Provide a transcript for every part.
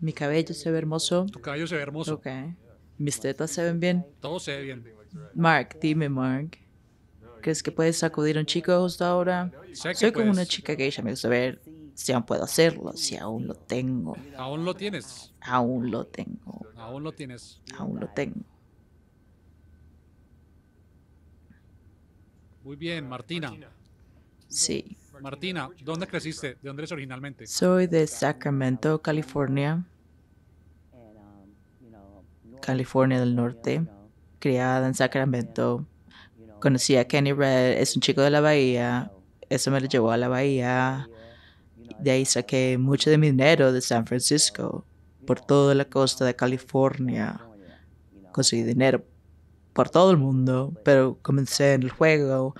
Mi cabello se ve hermoso. Tu cabello se ve hermoso. Ok. Mis tetas se ven bien. Todo se ve bien. Mark, dime, Mark. ¿Crees que puedes sacudir a un chico justo ahora? Soy como una chica ella me gusta ver si aún puedo hacerlo, si aún lo tengo. Aún lo tienes. Aún lo tengo. Aún lo tienes. Aún lo tengo. Muy bien, Martina. Sí. Martina, ¿dónde creciste? ¿De dónde eres originalmente? Soy de Sacramento, California. California del Norte, criada en Sacramento. Conocí a Kenny Red, es un chico de la Bahía. Eso me lo llevó a la Bahía. De ahí saqué mucho de mi dinero de San Francisco, por toda la costa de California. Conseguí dinero por todo el mundo, pero comencé en el juego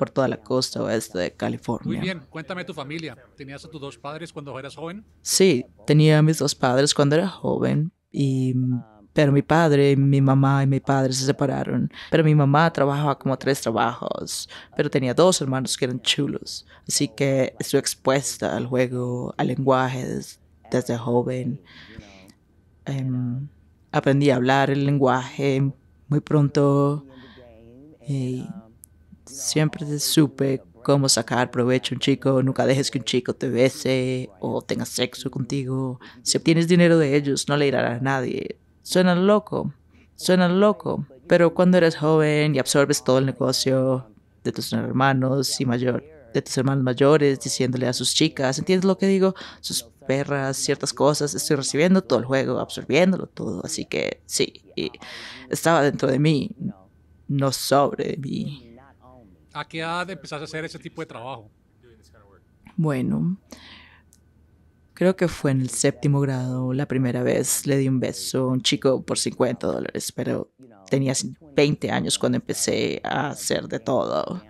por toda la costa oeste de California. Muy bien, cuéntame tu familia. ¿Tenías a tus dos padres cuando eras joven? Sí, tenía a mis dos padres cuando era joven mm, pero mi padre, mi mamá y mi padre se separaron. Pero mi mamá trabajaba como tres trabajos, pero tenía dos hermanos que eran chulos. Así que estoy expuesta al juego, al lenguaje desde, joven. Em, aprendí a hablar el lenguaje muy pronto. Y siempre supe cómo sacar provecho a un chico, nunca dejes que un chico te bese o tenga sexo contigo. Si obtienes dinero de ellos, no le irá a nadie. Suena loco, suena loco, pero cuando eres joven y absorbes todo el negocio de tus hermanos y mayor, de tus hermanos mayores, diciéndole a sus chicas, ¿entiendes lo que digo? Sus perras, ciertas cosas, estoy recibiendo todo el juego, absorbiéndolo todo, así que sí, estaba dentro de mí, no sobre mí. ¿A qué edad empezaste a hacer ese tipo de trabajo? Bueno, creo que fue en el séptimo grado la primera vez le di un beso a un chico por 50 dólares, pero tenía 20 años cuando empecé a hacer de todo.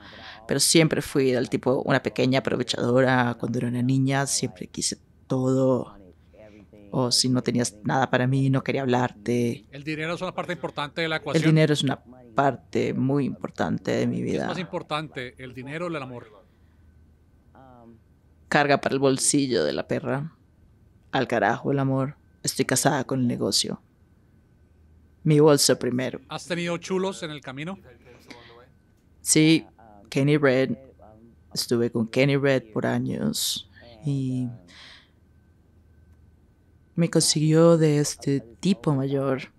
Pero siempre fui del tipo una pequeña aprovechadora cuando era una niña, siempre quise todo o si no tenías nada para mí, no quería hablarte. El dinero es una parte importante de la ecuación. El dinero es una parte muy importante de mi vida. es más importante, el dinero o el amor? Carga para el bolsillo de la perra. Al carajo el amor. Estoy casada con el negocio. Mi bolso primero. ¿Has tenido chulos en el camino? Sí, Kenny Red. Estuve con Kenny Red por años. Y me consiguió de este tipo mayor.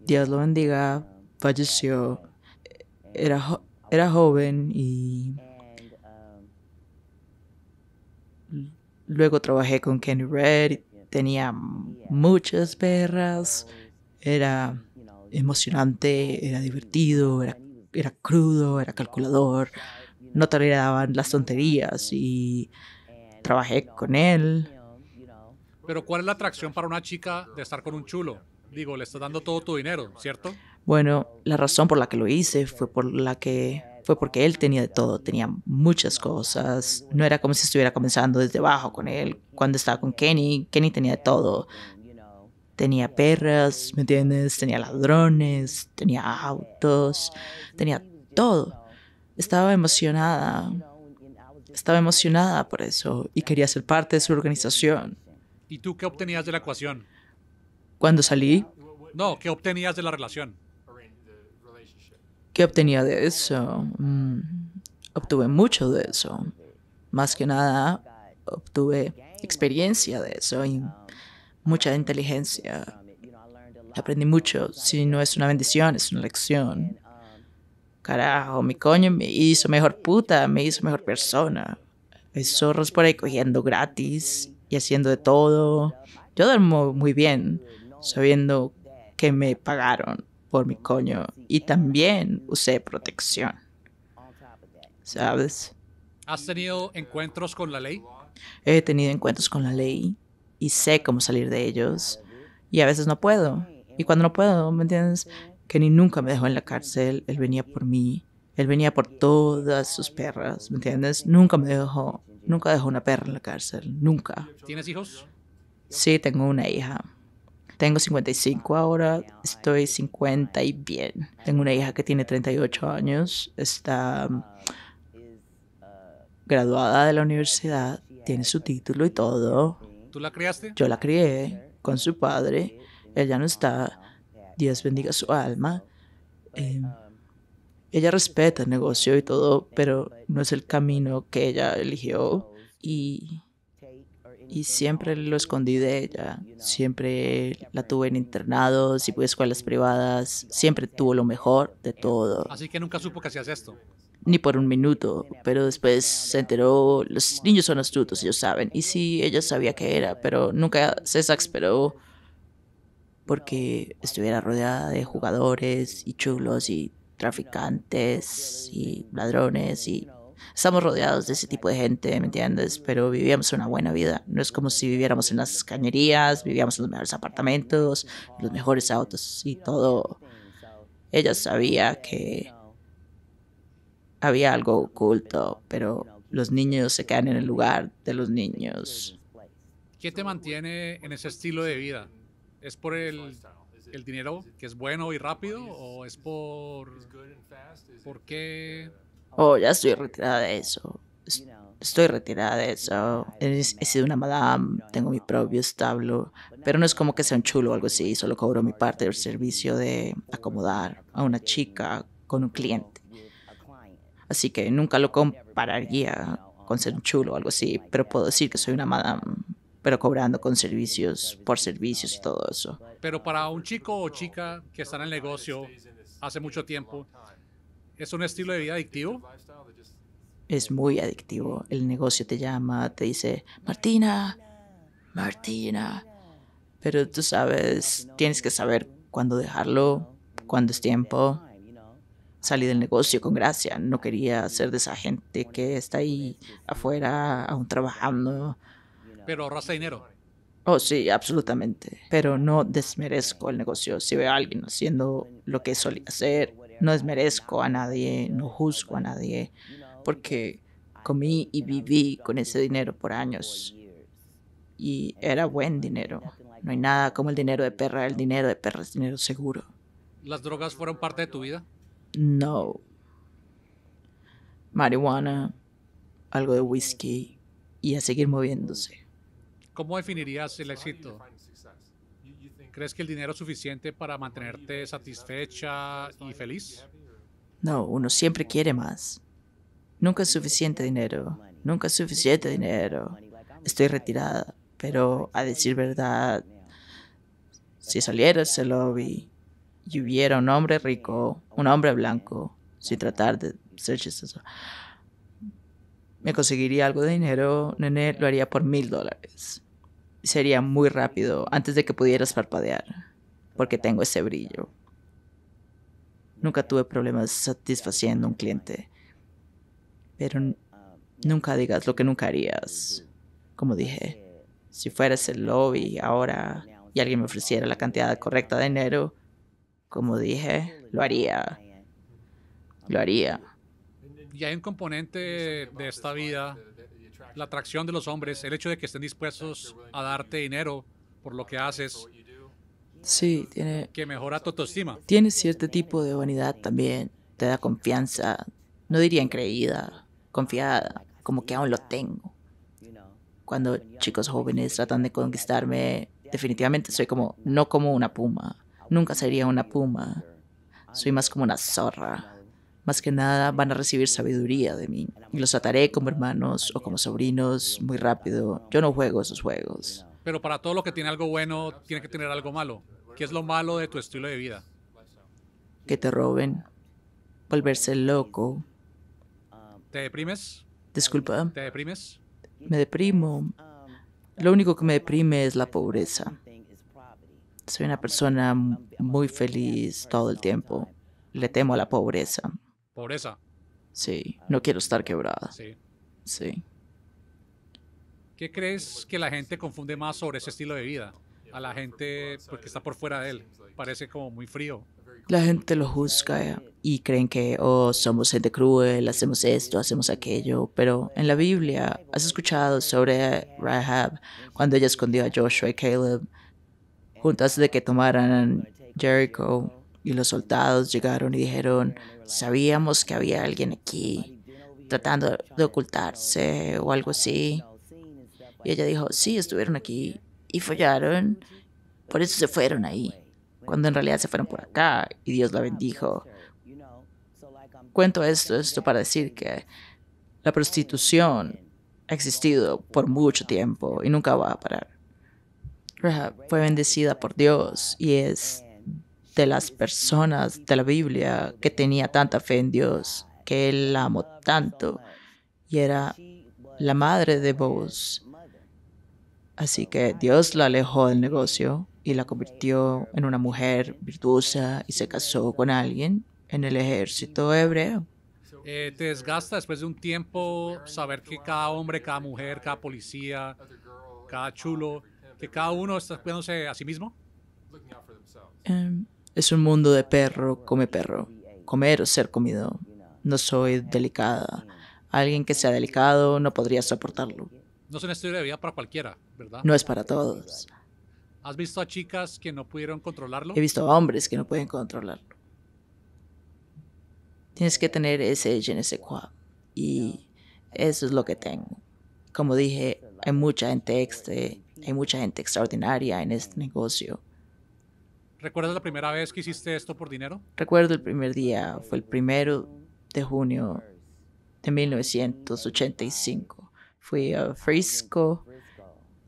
Dios lo bendiga, falleció. Era, era joven y luego trabajé con Kenny Red, tenía muchas perras, era emocionante, era divertido, era, era crudo, era calculador, no toleraban las tonterías y trabajé con él pero ¿cuál es la atracción para una chica de estar con un chulo? Digo, le estás dando todo tu dinero, ¿cierto? Bueno, la razón por la que lo hice fue por la que fue porque él tenía de todo, tenía muchas cosas. No era como si estuviera comenzando desde abajo con él. Cuando estaba con Kenny, Kenny tenía de todo. Tenía perras, ¿me entiendes? Tenía ladrones, tenía autos, tenía todo. Estaba emocionada. Estaba emocionada por eso y quería ser parte de su organización. ¿Y tú qué obtenías de la ecuación? Cuando salí. No, ¿qué obtenías de la relación? ¿Qué obtenía de eso? Mm, obtuve mucho de eso. Más que nada, obtuve experiencia de eso y mucha inteligencia. Aprendí mucho. Si no es una bendición, es una lección. Carajo, mi coño me hizo mejor puta, me hizo mejor persona. Hay zorros por ahí cogiendo gratis y haciendo de todo. Yo duermo muy bien sabiendo que me pagaron por mi coño y también usé protección. ¿Sabes? ¿Has tenido encuentros con la ley? He tenido encuentros con la ley y sé cómo salir de ellos y a veces no puedo. Y cuando no puedo, ¿me entiendes? que ni nunca me dejó en la cárcel, él venía por mí, él venía por todas sus perras, ¿me entiendes? Nunca me dejó Nunca dejó una perra en la cárcel, nunca. ¿Tienes hijos? Sí, tengo una hija. Tengo 55 ahora, estoy 50 y bien. Tengo una hija que tiene 38 años, está mm, graduada de la universidad, tiene su título y todo. ¿Tú la criaste? Yo la crié con su padre. Ella no está. Dios bendiga su alma. Em, ella respeta el negocio y todo, pero no es el camino que ella eligió y, y siempre lo escondí de ella. Siempre la tuve en internados y fui a escuelas privadas. Siempre tuvo lo mejor de todo. Así que nunca supo que hacías esto ni por un minuto, pero después se enteró, los niños son astutos, ellos saben, y sí, ella sabía que era, pero nunca se esperó porque estuviera rodeada de jugadores y chulos y traficantes y ladrones y estamos rodeados de ese tipo de gente, ¿me entiendes? Pero vivíamos una buena vida. No es como si viviéramos en las cañerías, vivíamos en los mejores apartamentos, los mejores autos y todo. Ella sabía que había algo oculto, pero los niños se quedan en el lugar de los niños. ¿Qué te mantiene en ese estilo de vida? ¿Es por el el dinero que es bueno y rápido o es por... ¿Por qué? Oh, ya estoy retirada de eso. Estoy retirada de eso. He, sido una madame, tengo mi propio establo, pero no es como que sea un chulo o algo así, solo cobro mi parte del servicio de acomodar a una chica con un cliente. Así que nunca lo compararía con ser un chulo o algo así, pero puedo decir que soy una madame pero cobrando con servicios, por servicios y todo eso. Pero para un chico o chica que está en el negocio hace mucho tiempo, ¿es un estilo de vida adictivo? Es muy adictivo. El negocio te llama, te dice, Martina, Martina. Pero tú sabes, tienes que saber cuándo dejarlo, cuándo es tiempo. Salí del negocio con gracia. No quería ser de esa gente que está ahí afuera, aún trabajando, pero ahorraste dinero. Oh, sí, absolutamente. Pero no desmerezco el negocio. Si veo a alguien haciendo lo que solía hacer, no desmerezco a nadie, no juzgo a nadie, porque comí y viví con ese dinero por años. Y era buen dinero. No hay nada como el dinero de perra. El dinero de perra es dinero seguro. ¿Las drogas fueron parte de tu vida? No. Marihuana, algo de whisky y a seguir moviéndose. ¿Cómo definirías el éxito? ¿Crees que el dinero es suficiente para mantenerte satisfecha y feliz? No, uno siempre quiere más. Nunca es suficiente dinero. Nunca es suficiente dinero. Estoy retirada, pero a decir verdad, si saliera ese lobby y hubiera un hombre rico, un hombre blanco, sin tratar de ser chistoso, me conseguiría algo de dinero, nene, lo haría por mil dólares sería muy rápido antes de que pudieras parpadear, porque tengo ese brillo. Nunca tuve problemas satisfaciendo a un cliente, pero nunca digas lo que nunca harías. Como dije, si fueras el lobby ahora y alguien me ofreciera la cantidad correcta de dinero, como dije, lo haría. Lo haría. Y hay un componente de esta vida la atracción de los hombres, el hecho de que estén dispuestos a darte dinero por lo que haces. Sí, Que mejora tu autoestima. Tiene cierto tipo de vanidad también. Te da confianza. No diría increída, confiada, como que aún lo tengo. Cuando chicos jóvenes tratan de conquistarme, definitivamente soy como, no como una puma. Nunca sería una puma. Soy más como una zorra. Más que nada van a recibir sabiduría de mí. Y los ataré como hermanos o como sobrinos muy rápido. Yo no juego esos juegos. Pero para todo lo que tiene algo bueno, tiene que tener algo malo. ¿Qué es lo malo de tu estilo de vida? Que te roben, volverse loco. ¿Te deprimes? Disculpa. ¿Te deprimes? Me deprimo. Lo único que me deprime es la pobreza. Soy una persona muy feliz todo el tiempo. Le temo a la pobreza. Pobreza. Sí, no quiero estar quebrada. Sí. Sí. ¿Qué crees que la gente confunde más sobre ese estilo de vida? A la gente porque está por fuera de él. Parece como muy frío. La gente lo juzga y creen que, oh, somos gente cruel, hacemos esto, hacemos aquello. Pero en la Biblia, has escuchado sobre Rahab cuando ella escondió a Joshua y Caleb juntas de que tomaran Jericho y los soldados llegaron y dijeron, sabíamos que había alguien aquí tratando de ocultarse o algo así. Y ella dijo, sí, estuvieron aquí y follaron, por eso se fueron ahí, cuando en realidad se fueron por acá y Dios la bendijo. Cuento esto, esto para decir que la prostitución ha existido por mucho tiempo y nunca va a parar. fue bendecida por Dios y es de las personas de la Biblia que tenía tanta fe en Dios, que él la amó tanto y era la madre de vos Así que Dios la alejó del negocio y la convirtió en una mujer virtuosa y se casó con alguien en el ejército hebreo. Eh, te desgasta después de un tiempo saber que cada hombre, cada mujer, cada policía, cada chulo, que cada uno está cuidándose a sí mismo. Em, es un mundo de perro, come perro. Comer o ser comido. No soy delicada. Alguien que sea delicado no podría soportarlo. No es una historia de vida para cualquiera, ¿verdad? No es para todos. ¿Has visto a chicas que no pudieron controlarlo? He visto a hombres que no pueden controlarlo. Tienes que tener ese je ne Y eso es lo que tengo. Como dije, hay mucha gente extra, hay mucha gente extraordinaria en este negocio. ¿Recuerdas la primera vez que hiciste esto por dinero? Recuerdo el primer día, fue el primero de junio de 1985. Fui a Frisco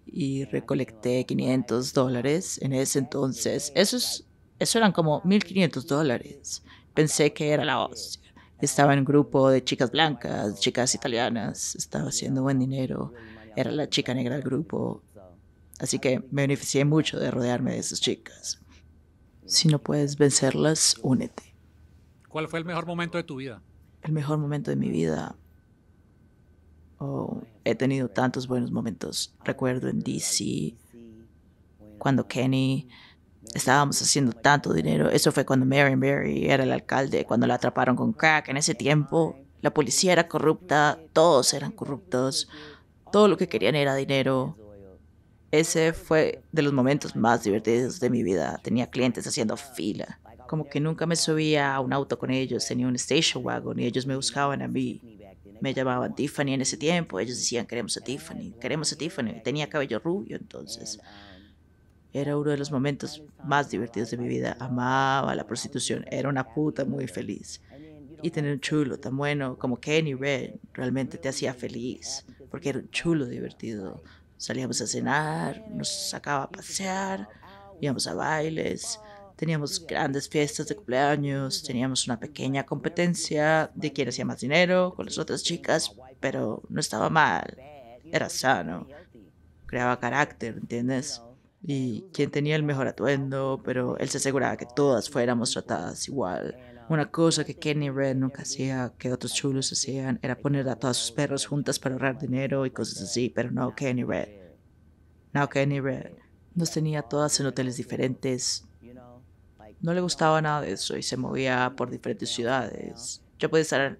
y recolecté 500 dólares en ese entonces. Esos, eso eran como 1.500 dólares. Pensé que era la hostia. Estaba en grupo de chicas blancas, chicas italianas, estaba haciendo buen dinero. Era la chica negra del grupo. Así que me beneficié mucho de rodearme de esas chicas. Si no puedes vencerlas, únete. ¿Cuál fue el mejor momento de tu vida? El mejor momento de mi vida. Oh, he tenido tantos buenos momentos. Recuerdo en DC, cuando Kenny estábamos haciendo tanto dinero. Eso fue cuando Mary Mary era el alcalde, cuando la atraparon con crack. En ese tiempo, la policía era corrupta, todos eran corruptos. Todo lo que querían era dinero. Ese fue de los momentos más divertidos de mi vida. Tenía clientes haciendo fila. Como que nunca me subía a un auto con ellos, tenía un station wagon y ellos me buscaban a mí. Me llamaban Tiffany en ese tiempo, ellos decían queremos a Tiffany, queremos a Tiffany. Tenía cabello rubio entonces. Era uno de los momentos más divertidos de mi vida. Amaba la prostitución, era una puta muy feliz. Y tener un chulo tan bueno como Kenny Red realmente te hacía feliz, porque era un chulo divertido. Salíamos a cenar, nos sacaba a pasear, íbamos a bailes, teníamos grandes fiestas de cumpleaños, teníamos una pequeña competencia de quién hacía más dinero con las otras chicas, pero no estaba mal, era sano, creaba carácter, ¿entiendes? Y quien tenía el mejor atuendo, pero él se aseguraba que todas fuéramos tratadas igual una cosa que Kenny Red nunca hacía, que otros chulos hacían, era poner a todas sus perros juntas para ahorrar dinero y cosas así, pero no Kenny Red. No Kenny Red. Nos tenía todas en hoteles diferentes. No le gustaba nada de eso y se movía por diferentes ciudades. Yo podía estar,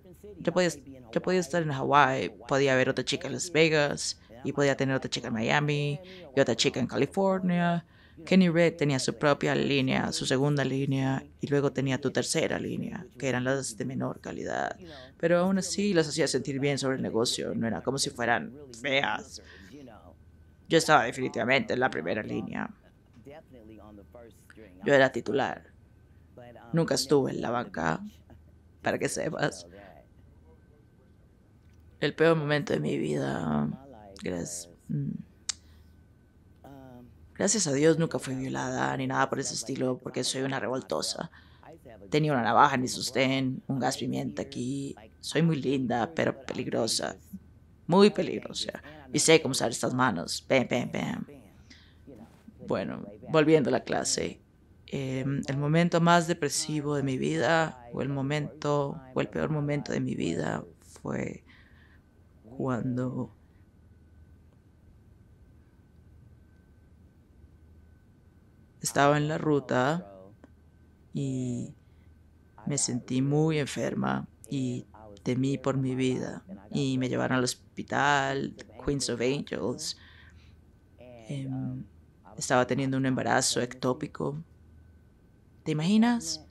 estar en Hawaii, podía ver otra chica en Las Vegas, y podía tener otra chica en Miami, y otra chica en California, Kenny Red tenía su propia línea, su segunda línea, y luego tenía tu tercera línea, que eran las de menor calidad. Pero aún así las hacía sentir bien sobre el negocio, no era como si fueran feas. Yo estaba definitivamente en la primera línea. Yo era titular. Nunca estuve en la banca, para que sepas. El peor momento de mi vida. Gracias. Mm. Gracias a Dios nunca fui violada ni nada por ese estilo porque soy una revoltosa. Tenía una navaja en mi sostén, un gas pimienta aquí. Soy muy linda, pero peligrosa. Muy peligrosa. Y sé cómo usar estas manos. Bam, bam, bam. Bueno, volviendo a la clase. Em, el momento más depresivo de mi vida, o el momento, o el peor momento de mi vida, fue cuando Estaba en la ruta y me sentí muy enferma y temí por mi vida y me llevaron al hospital Queens of Angels. Em, estaba teniendo un embarazo ectópico. ¿Te imaginas?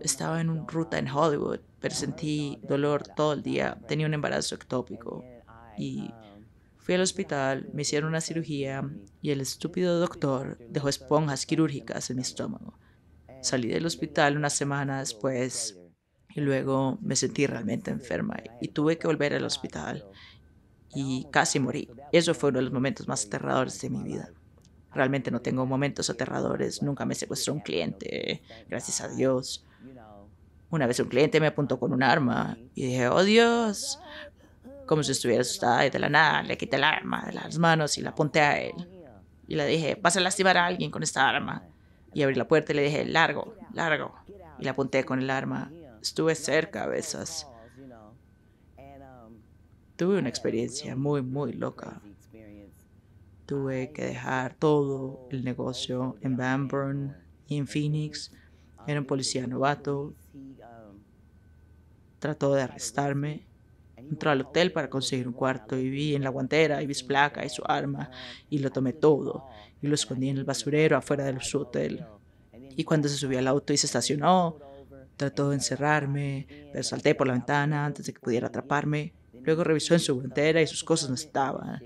Estaba en una ruta en Hollywood, pero sentí dolor todo el día. Tenía un embarazo ectópico y Fui al hospital, me hicieron una cirugía y el estúpido doctor dejó esponjas quirúrgicas en mi estómago. Salí del hospital unas semanas después y luego me sentí realmente enferma y tuve que volver al hospital y casi morí. Eso fue uno de los momentos más aterradores de mi vida. Realmente no tengo momentos aterradores, nunca me secuestró un cliente, gracias a Dios. Una vez un cliente me apuntó con un arma y dije, oh Dios, como si estuviera asustada y de la nada le quité el arma de las manos y la apunté a él. Y le dije, vas a lastimar a alguien con esta arma. Y abrí la puerta y le dije, largo, largo. Y la apunté con el arma. Estuve cerca a veces. Tuve una experiencia muy, muy loca. Tuve que dejar todo el negocio en Banburn y en Phoenix. Era un policía novato. Trató de arrestarme Entró al hotel para conseguir un cuarto y vi en la guantera y su placa y su arma y lo tomé todo y lo escondí en el basurero afuera del su hotel. Y cuando se subió al auto y se estacionó, trató de encerrarme, pero salté por la ventana antes de que pudiera atraparme. Luego revisó en su guantera y sus cosas no estaban.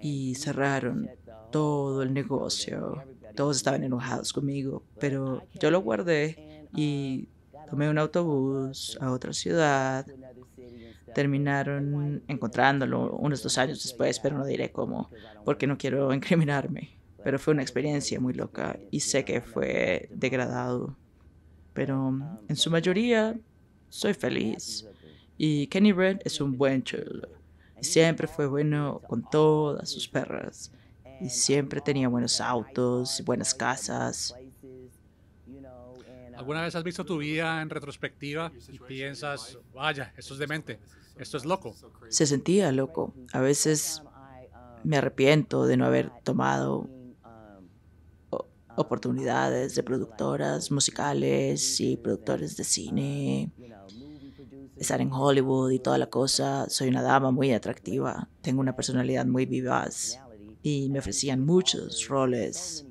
Y cerraron todo el negocio. Todos estaban enojados conmigo, pero yo lo guardé y Tomé un autobús a otra ciudad. Terminaron encontrándolo unos dos años después, pero no diré cómo, porque no quiero incriminarme. Pero fue una experiencia muy loca y sé que fue degradado. Pero en su mayoría soy feliz. Y Kenny Red es un buen chulo. Siempre fue bueno con todas sus perras. Y siempre tenía buenos autos, buenas casas. ¿Alguna vez has visto tu vida en retrospectiva y piensas, vaya, esto es demente, esto es loco? Se sentía loco. A veces me arrepiento de no haber tomado oportunidades de productoras musicales y productores de cine, estar en Hollywood y toda la cosa. Soy una dama muy atractiva, tengo una personalidad muy vivaz y me ofrecían muchos roles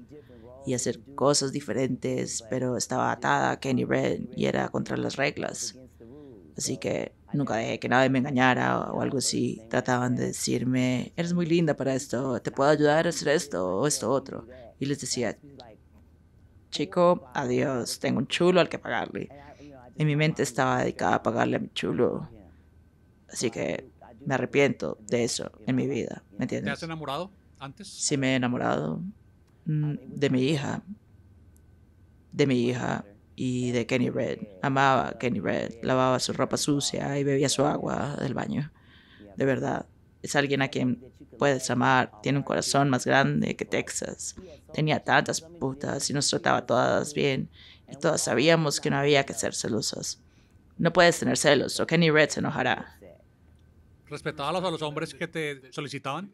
y hacer cosas diferentes, pero estaba atada a Kenny Red y era contra las reglas. Así que nunca dejé que nadie me engañara o algo así. Trataban de decirme, eres muy linda para esto, te puedo ayudar a hacer esto o esto otro. Y les decía, chico, adiós, tengo un chulo al que pagarle. En mi mente estaba dedicada a pagarle a mi chulo. Así que me arrepiento de eso en mi vida, ¿me entiendes? ¿Te has enamorado antes? Sí, me he enamorado. Mm, de mi hija, de mi hija y de Kenny Red. Amaba a Kenny Red, lavaba su ropa sucia y bebía su agua del baño. De verdad, es alguien a quien puedes amar. Tiene un corazón más grande que Texas. Tenía tantas putas y nos trataba todas bien. Y todas sabíamos que no había que ser celosas. No puedes tener celos o Kenny Red se enojará. ¿Respetabas a los hombres que te solicitaban?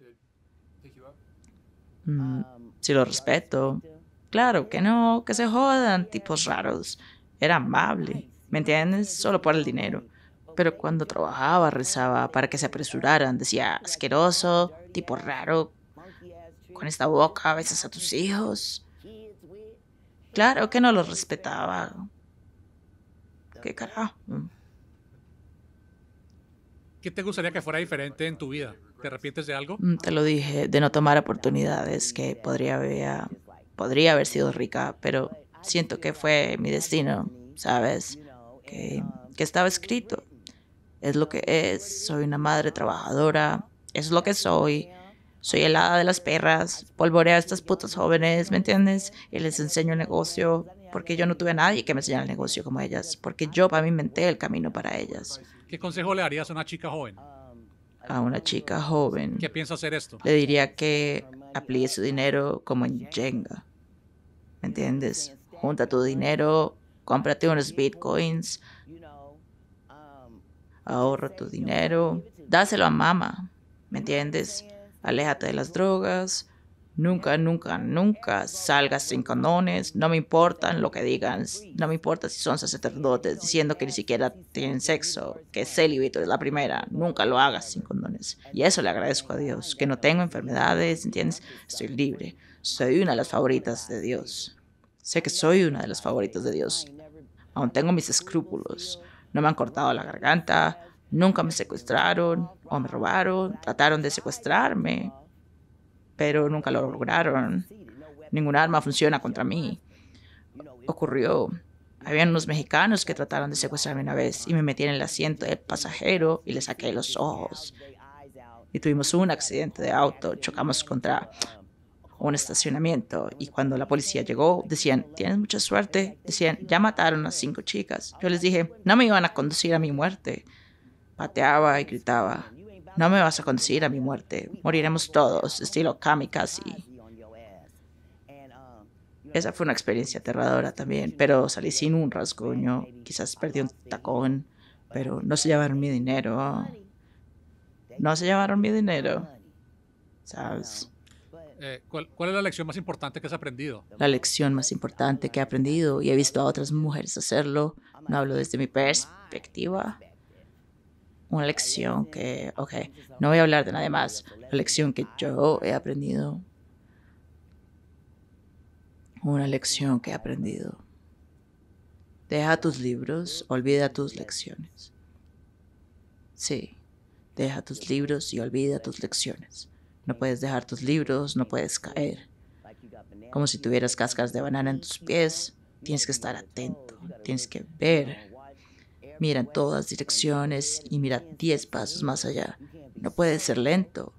Mm. Um, si lo respeto. Claro que no, que se jodan, tipos raros. Era amable, ¿me entiendes? Solo por el dinero. Pero cuando trabajaba, rezaba para que se apresuraran. Decía, asqueroso, tipo raro, con esta boca a veces a tus hijos. Claro que no los respetaba. ¿Qué carajo? ¿Qué te gustaría que fuera diferente en tu vida? ¿Te arrepientes de algo? Mm, te lo dije, de no tomar oportunidades que podría haber, podría haber sido rica, pero siento que fue mi destino, ¿sabes? Que, estaba escrito. Es lo que es, soy una madre trabajadora, es lo que soy. Soy el hada de las perras, Polvorea a estas putas jóvenes, ¿me entiendes? Y les enseño el negocio, porque yo no tuve a nadie que me enseñara el negocio como ellas, porque yo para inventé el camino para ellas. ¿Qué consejo le harías a una chica joven? A una chica joven. ¿Qué piensa hacer esto? Le diría que aplique su dinero como en Jenga. ¿Me entiendes? Junta tu dinero, cómprate unos bitcoins, ahorra tu dinero, dáselo a mamá. ¿Me entiendes? Aléjate de las drogas, Nunca, nunca, nunca salgas sin condones. No me importan lo que digan. No me importa si son sacerdotes diciendo que ni siquiera tienen sexo, que célibito es la primera. Nunca lo hagas sin condones. Y eso le agradezco a Dios, que no tengo enfermedades, ¿entiendes? Estoy libre. Soy una de las favoritas de Dios. Sé que soy una de las favoritas de Dios. Aún tengo mis escrúpulos. No me han cortado la garganta. Nunca me secuestraron o me robaron. Trataron de secuestrarme pero nunca lo lograron. Ningún arma funciona contra mí. Ocurrió. Habían unos mexicanos que trataron de secuestrarme una vez y me metí en el asiento del pasajero y le saqué los ojos. Y tuvimos un accidente de auto, chocamos contra un estacionamiento y cuando la policía llegó decían, tienes mucha suerte, decían, ya mataron a cinco chicas. Yo les dije, no me iban a conducir a mi muerte. Pateaba y gritaba, no me vas a conseguir a mi muerte. Moriremos todos, estilo kamikaze. Esa fue una experiencia aterradora también, pero salí sin un rasguño. Quizás perdí un tacón, pero no se llevaron mi dinero. No se llevaron mi dinero. ¿Sabes? Eh, ¿Cuál es la lección más importante que has aprendido? La lección más importante que he aprendido y he visto a otras mujeres hacerlo, no hablo desde mi perspectiva, una lección que, ok, no voy a hablar de nada más, la lección que yo he aprendido, una lección que he aprendido. Deja tus libros, olvida tus lecciones. Sí, deja tus libros y olvida tus lecciones. No puedes dejar tus libros, no puedes caer. Como si tuvieras cascas de banana en tus pies, tienes que estar atento, tienes que ver Mira en todas direcciones y mira 10 pasos más allá. No puede ser lento.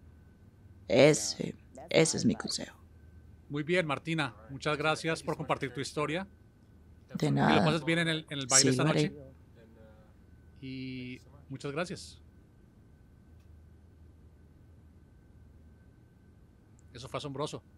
Ese, ese es mi consejo. Muy bien, Martina. Muchas gracias por compartir tu historia. De nada. lo pasas bien en el, baile esta noche. Y muchas gracias. Eso fue asombroso.